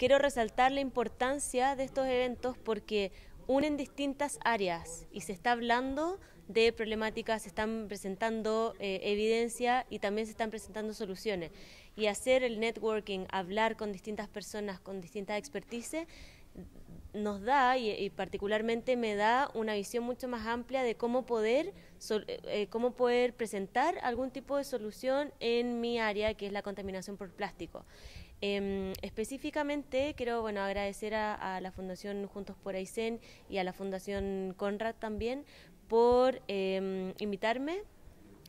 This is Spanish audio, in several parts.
quiero resaltar la importancia de estos eventos porque unen distintas áreas y se está hablando de problemáticas, se están presentando eh, evidencia y también se están presentando soluciones. Y hacer el networking, hablar con distintas personas, con distintas expertices, nos da, y, particularmente me da, una visión mucho más amplia de cómo poder, eh, eh, cómo poder presentar algún tipo de solución en mi área, que es la contaminación por plástico. Em, específicamente quiero bueno, agradecer a, la Fundación Juntos por Aysén y a la Fundación Conrad también por eh, invitarme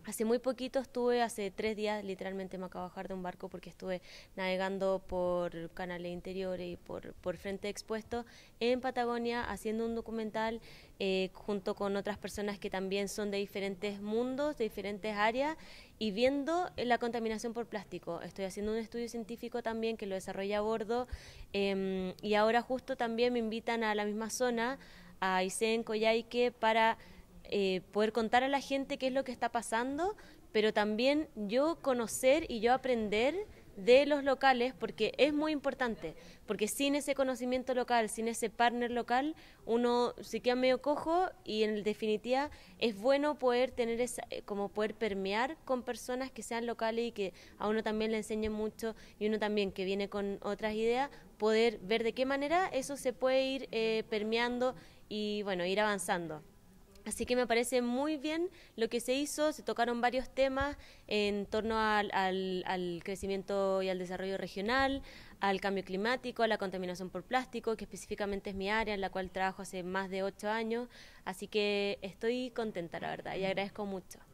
Hace muy poquito estuve, hace tres días literalmente me acabo de bajar de un barco porque estuve navegando por canales interiores y por, por frente expuesto en Patagonia haciendo un documental eh, junto con otras personas que también son de diferentes mundos, de diferentes áreas y viendo la contaminación por plástico. Estoy haciendo un estudio científico también que lo desarrolla a bordo em, y ahora justo también me invitan a la misma zona, a Isen, Coyhaique, para eh, poder contar a la gente qué es lo que está pasando, pero también yo conocer y yo aprender de los locales porque es muy importante, porque sin ese conocimiento local, sin ese partner local, uno se queda medio cojo y en definitiva es bueno poder tener esa, eh, como poder permear con personas que sean locales y que a uno también le enseñen mucho y uno también que viene con otras ideas, poder ver de qué manera eso se puede ir eh, permeando y bueno, ir avanzando. Así que me parece muy bien lo que se hizo, se tocaron varios temas en torno al, crecimiento y al desarrollo regional, al cambio climático, a la contaminación por plástico, que específicamente es mi área en la cual trabajo hace más de ocho años. Así que estoy contenta, la verdad, y mm. agradezco mucho.